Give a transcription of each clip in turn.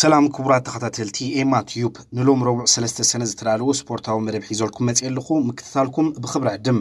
ሰላም ክቡራት ተኸታተልቲ ኤማት ዩብ ንሎም ረቡዕ ሰለስተ ሰነ ዝተዳለዎ ስፖርታዊ መደብ ሒዘልኩም መፅእ ኣለኹ ምክትታልኩም ብክብሪ ዕድም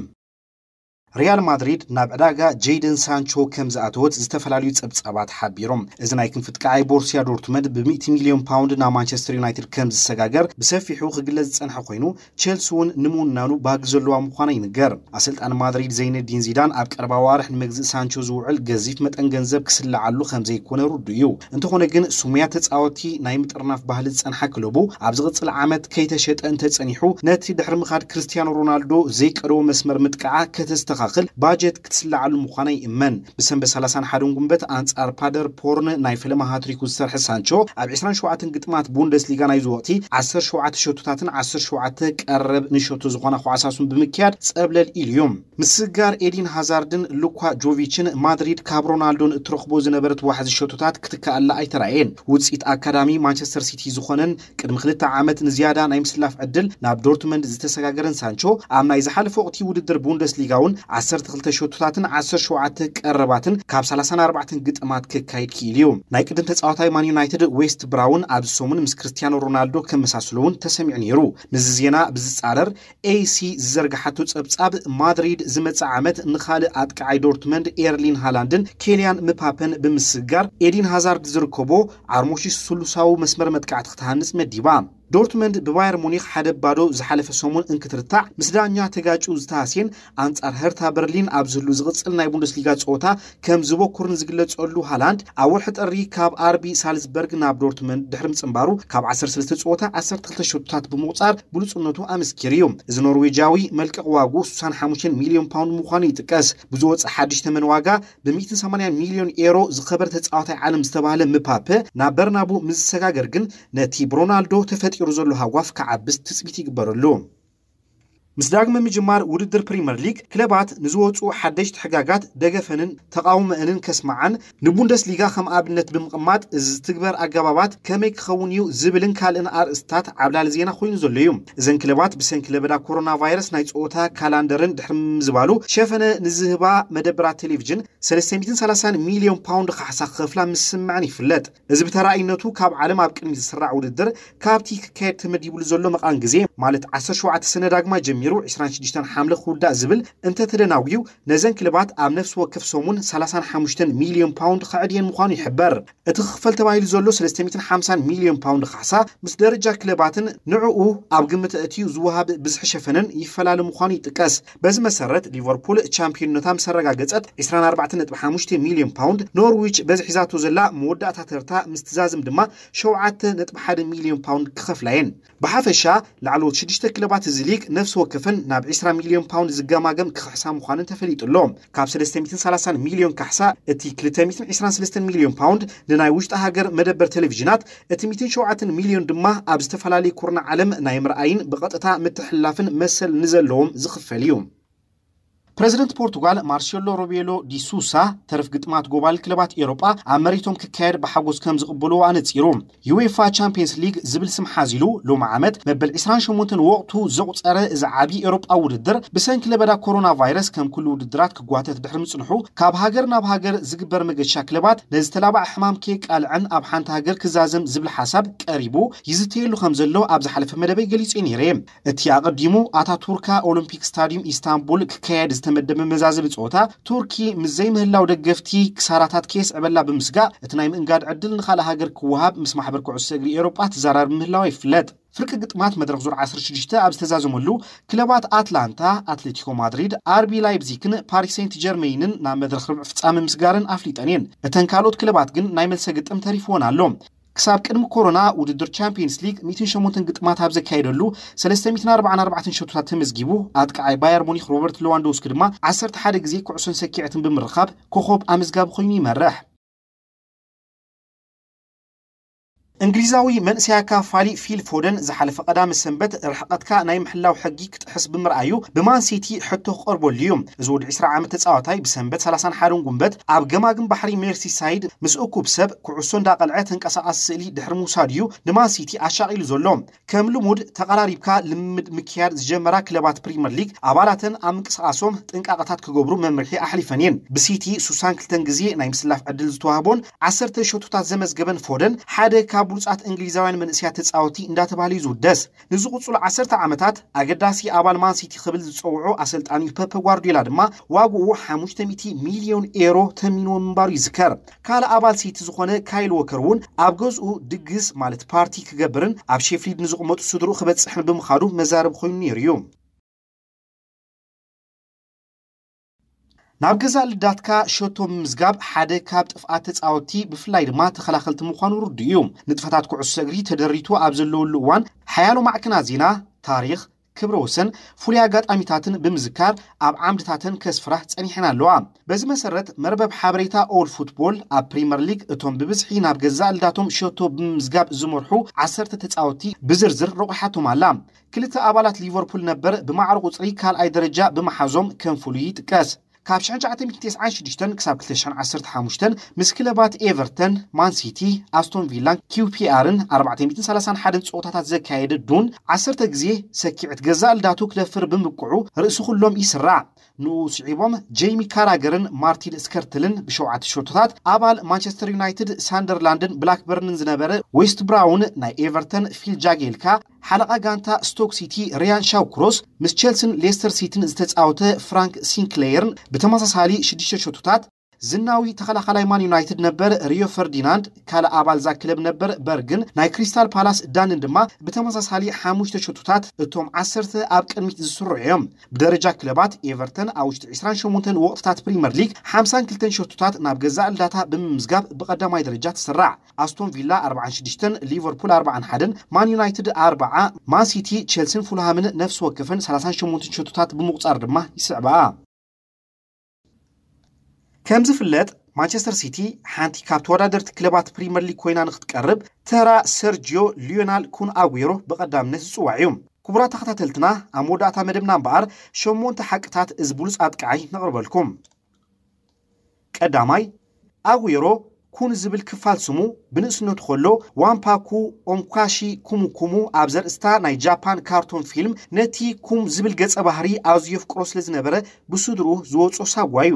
ريال مدريد ناب اداغا جيدن سانشو كم زاتوت زتفلاليو ጸብጻባት ሓቢሮም እዚ ናይ ክንፊ ጥቃዓይ ቦርሲያ ዶርትመንድ ብ100 ሚሊዮን ፓውንድ ናብ ማንቸስተር ዩናይትድ ከም ዝሰጋገር ብሰፊሑ ክግለጽ ዝጸንሐ ኮይኑ ቸልሲ እውን ንምውናኑ ባግ ዘለዋ ምዃና ይንገር ኣሰልጣን ማድሪድ ዘይነዲን ዚዳን ኣብ ቀረባ ዋርሕ ንምግዝእ ሳንቾ ዝውዕል ገዚፍ መጠን ገንዘብ ክስላዓሉ ከም ዘይኮነ ርዱ እዩ እንተኾነ ግን ሱሙያ ተፃወቲ ናይ ምጥርናፍ ባህሊ ዝጸንሐ ክለቡ ኣብ ዝቕፅል ዓመት ከይተሸጠ እንተጸኒሑ ነቲ ድሕሪ ምኻድ ክርስቲያኖ ሮናልዶ ዘይቀደቦ መስመር ምጥቃዓ ከተስተኻ መካከል ባጀት ክትስላዓሉ ምዃነ ይእመን ብሰንበ 31 ጉንበት ኣንጻር ፓደር ፖርን ናይ ፈለማ ሃትሪኩ ዝሰርሐ ሳንቾ ኣብ 27 ግጥማት ቡንደስሊጋ ናይ ዝወቕቲ 17 ሸቶታትን 17 ቀረብ ንሸቶ ዝኾነ ኳዕሳሱን ብምክያድ ፀብለል ኢሉ እዩ ምስጋር ኤዲን ሃዛርድን ሉኳ ጆቪችን ማድሪድ ካብ ሮናልዶን እትረኽቦ ዝነበረት ዋሕዚ ሸቶታት ክትከኣላ ኣይተረኣየን ውፅኢት ኣካዳሚ ማንቸስተር ሲቲ ዝኾነን ቅድሚ ክልተ ዓመት ንዝያዳ ናይ ምስላፍ ዕድል ናብ ዶርትመንድ ዝተሰጋገረን ሳንቾ ኣብ ናይ ዝሓለፈ ወቕቲ ውድድር ቡንደስሊጋ እውን 12 ሸቶታትን 17 ቀረባትን ካብ 34 ግጥማት ክካይድ ክኢል እዩ ናይ ቅድም ተፃዋታይ ማን ዩናይትድ ዌስት ብራውን ኣብ ሶሙን ምስ ክርስቲያኖ ሮናልዶ ከመሳስሉ እውን ተሰሚዑ ነይሩ ንዚ ዜና ብዝፃረር ኤሲ ዝዘርግሓቱ ፀብጻብ ማድሪድ ዝመፅእ ዓመት ንኻልእ ኣጥቃዓይ ዶርትመንድ ኤርሊን ሃላንድን ኬልያን ምፓፐን ብምስጋር ኤዲን ሃዛርድ ዝርከቦ ኣርሞሽስ ስሉሳዊ መስመር መጥቃዕቲ ክትሃንፅ መዲባ ዶርትመንድ ብባየር ሙኒክ ሓደ ባዶ ዝሓለፈ ሰሙን እንክትርታዕ ምስ ዳኛ ተጋጩ ዝተሃስየን ኣንጻር ህርታ በርሊን ኣብ ዝህሉ ዝቕፅል ናይ ቡንደስሊጋ ፀወታ ከም ዝበኩርን ዝግለፀሉ ሃላንድ ኣብ ወርሒ ጥሪ ካብ ኣርቢ ሳልስበርግ ናብ ዶርትመንድ ድሕሪ ምፅምባሩ ካብ 16 ፀወታ 12 ሸቶታት ብምቁፃር ብሉፅነቱ ኣመስኪር እዩ እዚ ኖርዌጃዊ መልቀቕ ዋጉ 65 ሚሊዮን ፓውንድ ምዃኑ ይጥቀስ ብዝወፅእ ሓድሽ ተመን ዋጋ ብ180 ሚሊዮን ኤሮ ዝኸበረ ተፃዋታይ ዓለም ዝተባሃለ ምፓፐ ናብ በርናቡ ምዝሰጋገር ግን ነቲ ብሮናልዶ ተፈጢ የሩዘሉ ሃዋፍ ከዓ ብዝትፅቢት ይግበረሉ ምስ ዳግመ ምጅማር ውድድር ፕሪምየር ሊግ ክለባት ንዝወፁ ሓደሽቲ ሕጋጋት ደገፈንን ተቃውሞአንን ከስምዓን ንቡንደስሊጋ ከም ኣብነት ብምቕማጥ ዝትግበር ኣገባባት ከመይ ክኸውን እዩ ዝብልን ካልእን ኣርእስታት ዓብላሊ ዜና ኮይኑ ዘሎ እዩ እዘን ክለባት ብሰንኪ ለበዳ ኮሮና ቫይረስ ናይ ፀወታ ካላንደርን ድሕሪ ምዝባሉ ሸፈነ ንዝህባ መደበራት ቴሌቭዥን 330 ሚልዮን ፓውንድ ካሕሳ ክኸፍላ ምስ ስምዐን ይፍለጥ እዚ ብተራእይነቱ ካብ ዓለም ኣብ ቅድሚት ዝስራዕ ውድድር ካብቲ ክካየድ ተመዲብሉ ዘሎ መቓን ግዜ ማለት 17 ሰነ ዳግማ ጀሚሩ ጀሚሩ 26 ሓምለ ክውዳእ ዝብል እንተተደናጉዩ ነዘን ክልባት ኣብ ነፍሲ ወከፍ ሰሙን 35 ሚልዮን ፓውንድ ክዕድየን ምዃኑ ይሕበር እቲ ክኽፈል ተባሂሉ ዘሎ 350 ሚልዮን ፓውንድ ካሕሳ ምስ ደረጃ ክለባትን ንዕኡ ኣብ ግምት እትዩ ዝወሃብ ብዝሒ ሸፈንን ይፈላለ ምዃኑ ይጥቀስ በዚ መሰረት ሊቨርፑል ቻምፒዮንነታ ምስ ረጋገፀት 24.5 ሚልዮን ፓውንድ ኖርዊች በዚ ሒዛቶ ዘላ መወዳእታ ተርታ ምስ ትዛዝም ድማ 7.1 ሚልዮን ፓውንድ ክኸፍላየን ብሓፈሻ ላዕለዎት 6 ክለባት እዚ ሊግ ነፍሲ ወከፍ ክፍን ናብ 20 ሚልዮን ፓውንድ ዝገማገም ክክሕሳ ምዃኑን ተፈሊጡ ኣሎ ካብ 330 ሚልዮን ካሕሳ እቲ 223 ሚልዮን ፓውንድ ንናይ ውሽጢ ሃገር መደበር ቴሌቭዥናት እቲ 107 ሚልዮን ድማ ኣብ ዝተፈላለዩ ኩርና ዓለም ናይ ምርኣይን ብቐጥታ ምትሕልላፍን መሰል ንዘለዎም ዝኽፈል እዩ ፕሬዚደንት ፖርቱጋል ማርሴሎ ሮቤሎ ዲሱሳ ተርፍ ግጥማት ጎባል ክለባት ኤሮጳ ኣብ መሬቶም ክካየድ ብሓጎስ ከም ዝቕብሉ ኣነፂሩ ዩዌፋ ቻምፒየንስ ሊግ ዝብል ስም ሓዚሉ ሎሚ ዓመት መበል 28 ወቅቱ ዘቁፀረ እዚ ዓብዪ ኤሮጳ ውድድር ብሰንኪ ለበዳ ኮሮና ቫይረስ ከም ኩሉ ውድድራት ክጓተት ድሕሪ ምፅንሑ ካብ ሃገር ናብ ሃገር ዝግበር መገሻ ክለባት ነዚ ተላባዕ ሕማም ከየቃልዕን ኣብ ሓንቲ ሃገር ክዛዘም ዝብል ሓሳብ ቀሪቡ ይዝተየሉ ከም ዘሎ ኣብ ዝሓለፈ መደበይ ገሊጹ ነይረ እቲ ኣቐዲሙ ኣታቱርካ ኦሎምፒክ ስታድዩም ኢስታንቡል ክካየድ ዝተመደበ መዛዝብ ፆታ ቱርኪ ምስ ዘይምህላው ደገፍቲ ክሳራታት ኬስ ዕበላ ብምስጋእ እቲ ናይ ምእንጋድ ዕድል ንኻልእ ሃገር ክወሃብ ምስ ማሕበር ኩዕሶ እግሪ ኤሮጳ ትዘራርብ ምህላዋ ይፍለጥ ፍርቂ ግጥማት መድረክ ዙር 16 ኣብ ዝተዛዘመሉ ክለባት ኣትላንታ ኣትሌቲኮ ማድሪድ ኣርቢ ላይፕዚክን ፓሪስ ሴንት ጀርሜይንን ናብ መድረክ ርብዕ ፍጻሚ ምስጋርን ኣፍሊጠን እየን እተን ካልኦት ክለባት ግን ናይ መልሰ ግጥም ተሪፍዎን ኣሎ كساب كأنم كورونا وددر تشامبيونز ليج ميتين شمونتن قط ما تابز كايدلو سلسة ميتين أربعة أربعة شوطات مزجيبو عاد عي باير مونيخ روبرت لواندوسكي ድማ ዓሰርተ ሓደ ግዜ ኩዕሶን ሰኪዕትን ብምርኻብ ኮኸብ ኣምዝጋብ ኮይኑ ይመርሕ እንግሊዛዊ መንእሰይ ካፋሊ ፊል ፎደን ዝሓለፈ ቀዳሚ ሰንበት ርሕቐትካ ናይ ምሕላው ሕጊ ክትሕስ ብምርኣዩ ብማን ሲቲ ሕቶ ክቐርበሉ እዩ እዚ ወዲ 20 ዓመት ተፃዋታይ ብሰንበት 31 ጉንበት ኣብ ገማግም ባሕሪ ሜርሲሳይድ ምስ እኩብ ሰብ ኩዕሶ እንዳቐልዐ ተንቀሳቐስ ስእሊ ድሕሪ ምውሳድ እዩ ንማን ሲቲ ኣሻቂሉ ዘሎ ከም ልሙድ ተቐራሪብካ ልምምድ ምክያድ ዝጀመራ ክለባት ፕሪምየር ሊግ ኣባላተን ኣብ ምንቅስቃሶም ጥንቃቐታት ክገብሩ መምርሒ ኣሕሊፈን እየን ብሲቲ 62 ግዜ ናይ ምስላፍ ዕድል ዝተዋህቦን 1 ሸቶታት ዘመዝገበን ፎደን ሓደ ካብ ብሉፃት እንግሊዛውያን መንእስያ ተፃወቲ እንዳተባሃለ እዩ ዝውደስ ንዝቕፅሉ 1 1 ዓመታት ኣገዳሲ ኣባል ማንሲቲ ክብል ዝፀውዑ ኣሰልጣኒ ፐፐ ጓርዲዮላ ድማ ዋግኡ 500 ሚልዮን ኤሮ ተሚኖ ምንባሩ ይዝከር ካልእ ኣባል ሲቲ ዝኾነ ካይል ወከር እውን ኣብ ገዝኡ ድግስ ማለት ፓርቲ ክገብርን ኣብ ሼፍሊድ ንዝቕመጡ ስድሩ ክበፅሕን ብምኻዱ መዛረብ ኮይኑ ነይሩ እዩ ናብ ገዛ ልዳትካ ሸቶ ምምዝጋብ ሓደ ካብ ጥፍኣት ተፃወቲ ብፍላይ ድማ ተኸላኸልቲ ምዃኑ ርዱ እዩ ንጥፈታት ኩዕሶ እግሪ ተደሪቱ ኣብ ዘለወሉ እዋን ሓያሎ ማዕክናት ዜና ታሪክ ክብረ ወሰን ፍሉይ ኣጋጣሚታትን ብምዝካር ኣብ ዓምድታትን ከስፍራ ፀኒሐን ኣለዋ በዚ መሰረት መርበብ ሓበሬታ ኦል ፉትቦል ኣብ ፕሪምየር ሊግ እቶም ብብዝሒ ናብ ገዛ ልዳቶም ሸቶ ብምምዝጋብ ዝመርሑ ዓሰርተ ተፃወቲ ብዝርዝር ረቑሓቶም ኣላ ክልተ ኣባላት ሊቨርፑል ነበር ብማዕሮ ቁፅሪ ካልኣይ ደረጃ ብምሓዞም ከም ፍሉይ ይጥቀስ ካብ 996 ክሳብ 215 ምስ ክለባት ኤቨርተን ማንሲቲ ኣስቶን ቪላን ኪፒርን 431 ፀወታታት ዘካየደ ዱን 1 ግዜ ሰኪዕት ገዛ ልዳቱ ክደፍር ብምቅዑ ርእሲ ኩሎም ይስራዕ ንኡ ስዒቦም ጀይሚ ካራገርን ማርቲን ስከርትልን ብሸውዓተ ሸቶታት ኣባል ማንቸስተር ዩናይትድ ሳንደርላንድን ብላክበርንን ዝነበረ ዌስት ብራውን ናይ ኤቨርተን ፊል ጃጌልካ ሓለቓ ጋንታ ስቶክ ሲቲ ሪያን ሻውክሮስ ምስ ቸልስን ሌስተር ሲቲን ዝተፃወተ ፍራንክ ሲንክሌየርን ብተመሳሳሊ 6 ሸቶታት ዝናዊ ተኸላኻላይ ማን ዩናይትድ ነበር ሪዮ ፈርዲናንድ ካልእ ኣባል ዛ ክለብ ነበር በርግን ናይ ክሪስታል ፓላስ ዳንን ድማ ብተመሳሳሊ ሓሙሽተ ሸቱታት እቶም ዓሰርተ ኣብ ቅድሚት ዝስርዑ እዮም ብደረጃ ክለባት ኤቨርተን ኣብ ውሽጢ 28 ወቅትታት ፕሪምየር ሊግ 52 ሸቱታት ናብ ገዛ እልዳታ ብምምዝጋብ ብቀዳማይ ደረጃ ትስራዕ ኣስቶን ቪላ 46 ሊቨርፑል 41 ማን ዩናይትድ 40 ማን ሲቲ ቸልሲን ፉልሃምን ነፍሲ ወከፍን 38 ሸቱታት ብምቁፃር ድማ ይስዕብኣ ከምዚ ዝፍለጥ ማንቸስተር ሲቲ ሓንቲ ካብ ተወዳደርቲ ክለባት ፕሪምየር ሊግ ኮይና ንክትቀርብ ተራ ሰርጂዮ ሊዮናል ኩን ኣጉሮ ብቐዳምነት ዝፅዋዕ እዩ ክቡራት ተኸታተልትና ኣብ መወዳእታ መደብና እምበኣር ሸሞንተ ሓቅታት እዚ ብሉፃት ነቕርበልኩም ቀዳማይ ኣጉሮ ኩን ዝብል ክፋል ስሙ ብንእስነቱ ከሎ ዋንፓኩ ኦንኳሺ ኩሙኩሙ ኣብ ዘርእስታ ናይ ጃፓን ካርቶን ፊልም ነቲ ኩም ዝብል ገጸ ባህሪ ፍቅሮ ስለ ዝነበረ ብስድሩ ዝወፆ ሳጓ እዩ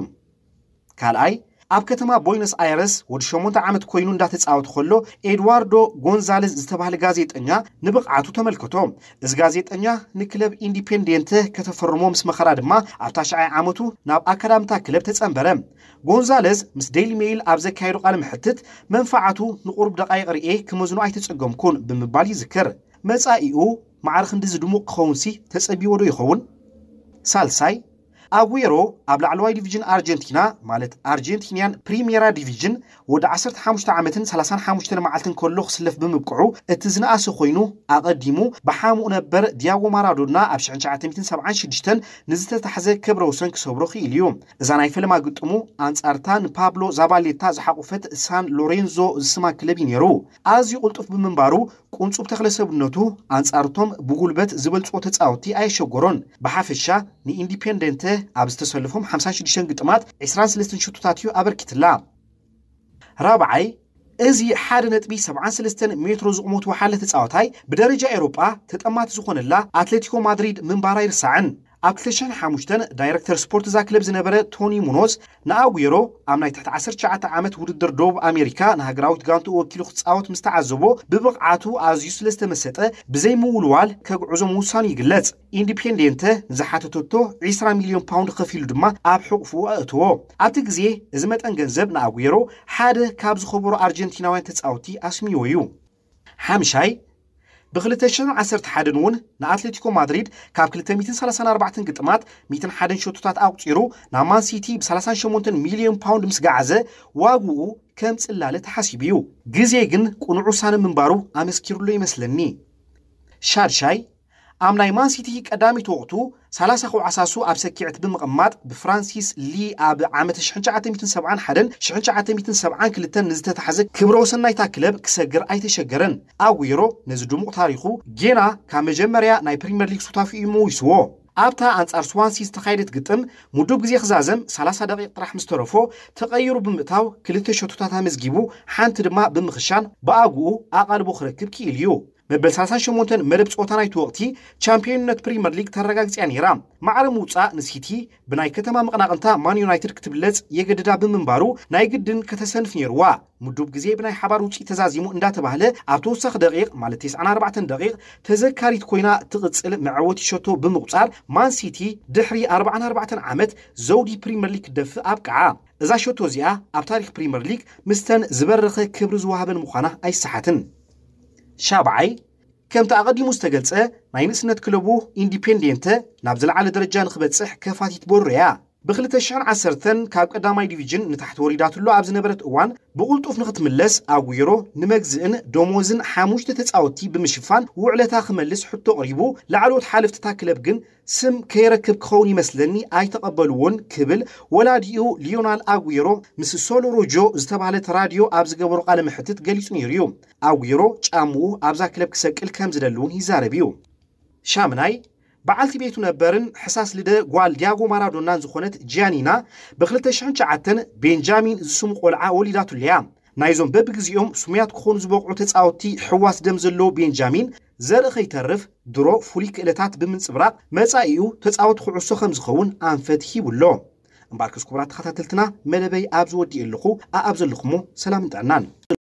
ካልኣይ ኣብ ከተማ ቦይኖስ ኣይረስ ወዲ 8 ዓመት ኮይኑ እንዳተፃወት ከሎ ኤድዋርዶ ጎንዛለስ ዝተባሃለ ጋዜጠኛ ንብቕዓቱ ተመልክቶ እዚ ጋዜጠኛ ንክለብ ኢንዲፔንደንት ከተፈርሞ ምስ መኸራ ድማ ኣብ ታሽዓይ ዓመቱ ናብ ኣካዳምታ ክለብ ተፀንበረ ጎንዛለስ ምስ ደይሊ ሜይል ኣብ ዘካየዱ ቃል ምሕትት መንፋዓቱ ንቁርብ ደቃይ ርኤ ክመዝኑ ኣይተፀገምኩን ብምባል ይዝክር መጻኢኡ ማዕርክ ንዲ ዝድሙቕ ክኸውንሲ ሲ ተፀቢዎ ዶ ይኸውን ሳልሳይ ኣጉሮ ኣብ ላዕለዋይ ዲቪዥን ኣርጀንቲና ማለት ኣርጀንቲንያን ፕሪሜራ ዲቪዥን ወደ 15 ዓመትን 35 መዓልትን ከሎ ክስለፍ ብምብቅዑ እቲ ዝነኣሰ ኮይኑ ኣቐዲሙ ብሓምኡ ነበር ዲያጎ ማራዶና ኣብ 1976 ንዝተታሕዘ ክብረ ወሰን ክሰብሮ ክኢሉ እዩ እዛ ናይ ፈለማ ግጥሙ ኣንጻርታ ንፓብሎ ዛባሌታ ዝሓቑፈት ሳን ሎሬንዞ ዝስማ ክለብ እዩ ነይሩ ኣዝዩ ቅልጡፍ ብምንባሩ ቁንፁብ ተክለሰብነቱ ኣንጻርቶም ብጉልበት ዝበልፅዎ ተፃወቲ ኣይሸጎሮን ብሓፈሻ ንኢንዲፔንደንተ ኣብ ዝተሰልፎም 56 ግጥማት 23 ሽቱታት እዩ ኣበርኪትላ ራብዓይ እዚ ሓደ ነጥቢ 73 ሜትሮ ዝቕሞት ወሓለ ተፃወታይ ብደረጃ ኤውሮጳ ተጠማቲ ዝኾነላ ኣትሌቲኮ ማድሪድ ምንባራ ይርስዕን ኣብ 205 ዳይረክተር ስፖርት እዛ ክለብ ዝነበረ ቶኒ ሙኖዝ ንኣጉየሮ ኣብ ናይ ትሕቲ 19 ዓመት ውድድር ደቡብ ኣሜሪካ ንሃገራዊት ጋንቱ ወኪሉ ክፃወት ምስ ተዓዘቦ ብብቕዓቱ ኣዝዩ ስለ ዝተመሰጠ ብዘይምውልዋል ከግዕዞ ምውሳኑ ይግለጽ ኢንዲፔንዴንተ ንዝሓተተቶ 20 ሚልዮን ፓውንድ ከፊሉ ድማ ኣብ ሕቑፉ ኣእትዎ ኣብቲ ግዜ እዚ መጠን ገንዘብ ንኣጉየሮ ሓደ ካብ ዝኸበሩ ኣርጀንቲናውያን ተፃወቲ ኣስሚዎ እዩ ሓምሻይ ብ2011 እውን ንኣትሌቲኮ ማድሪድ ካብ 234 ግጥማት 101 ሸቶታት ኣቁፂሩ ናብ ማንሲቲ ብ38 ሚልዮን ፓውንድ ምስ ጋዓዘ ዋግኡ ከም ፅላለ ተሓሲቡ እዩ ግዜ ግን ቁኑዕ ውሳነ ምንባሩ ኣመስኪሩሎ ይመስለኒ ሻድሻይ ኣብ ናይ ማንሲቲ ቀዳሚት ወቕቱ ሳላሳ ሳላሳክውዓሳሱ ኣብ ሰኪዕት ብምቕማጥ ብፍራንሲስ ሊ ኣብ ዓመት 971 1972 ንዝተታሓዘ ክብረ ወሰን ናይታ ክለብ ክሰግር ኣይተሸገረን ኣጉይሮ ነዚ ድሙቕ ታሪኹ ጌና ካብ መጀመርያ ናይ ፕሪምየር ሊግ ሱታፊ እዩ መዊስዎ ኣብታ ኣንጻር ስዋንሲ ዝተኻየደት ግጥም ሙዱብ ግዜ ክዛዘም 30 ደቂቕ ጥራሕ ምስ ተረፎ ተቐይሩ ብምእታው ክልተ ሸቶታት ኣመዝጊቡ ሓንቲ ድማ ብምኽሻን ብኣግኡ ኣቓልቦ ክረክብ ክኢል እዩ መበልሳሳን ሸሞንተን መደብ ፀወታናይቲ ወቕቲ ቻምፒዮንነት ፕሪምየር ሊግ ተረጋግፅያን ነይራ ማዕረ ምውፃእ ንሲቲ ብናይ ከተማ መቐናቕንታ ማን ዩናይትድ የገድዳ ብምንባሩ ናይ ግድን ከተሰንፍ ነይርዋ ምዱብ ግዜ ብናይ ሓባር ተዛዚሙ እንዳተባህለ ኣብ ተወሳኺ ደቂቕ ማለት 94 ደቂቕ ተዘካሪት ኮይና ትቕፅል ሸቶ ብምቑፃር ማን ሲቲ ድሕሪ 44 ዓመት ዘውዲ ፕሪምየር ሊግ ክደፍእ እዛ ሸቶ እዚኣ ኣብ ታሪክ ፕሪምየር ሊግ ምስተን ዝበረኸ ክብሪ ዝዋሃበን ምዃና شابعي كمتا أغادي مستقلت ما يمسنت كلبو انديبيندينت نابزل على درجان خبت صح كفاتي تبور ريا ب2010 ካብ ቀዳማይ ዲቪዥን ንታሕቲ ወሪዳትሉ ኣብ ዝነበረት እዋን ብቕልጡፍ ንኽትምለስ ኣጉይሮ ንመግዝእን ደሞዝን ሓሙሽተ ተፃወቲ ብምሽፋን ውዕለታ ክመልስ ሕቶ ቅሪቡ ላዕሎት ሓለፍትታ ክለብ ግን ስም ከይረክብ ክኸውን ይመስለኒ ኣይተቐበልዎን ክብል ወላዲኡ ሊዮናል ኣጉይሮ ምስ ሶሎ ሮጆ ዝተባሃለት ራድዮ ኣብ ዝገበሩ ቃለ ምሕትት ገሊጹ ነይሩ እዩ ኣጉይሮ ጫሙኡ ኣብዛ ክለብ ክሰቅል ከም ዝደልውን ይዛረብ እዩ ሻምናይ በዓልቲ ቤቱ ነበርን ሕሳስ ልደ ጓል ዲያጎ ማራዶናን ዝኾነት ጃኒና ብ2009 ቤንጃሚን ዝስሙ ቆልዓ ወሊዳቱልያ ናይዞም በቢግዚኦም ሱሙያት ክኾኑ ዝበቕዑ ተፃወቲ ሕዋስ ደም ዘለዎ ቤንጃሚን ዘርኢ ከይተርፍ ድሮ ፍሉይ ክእለታት ብምንፅብራቕ መጻኢኡ ተፃወቲ ኩዕሶ ከም ዝኸውን ኣንፈት ሂቡሎ እምባርክስ ክቡራት ተኸታተልትና መደበይ ኣብ ዝወዲእ ኣለኹ ኣኣብ ዘለኹሞ ሰላምን ጥዕናን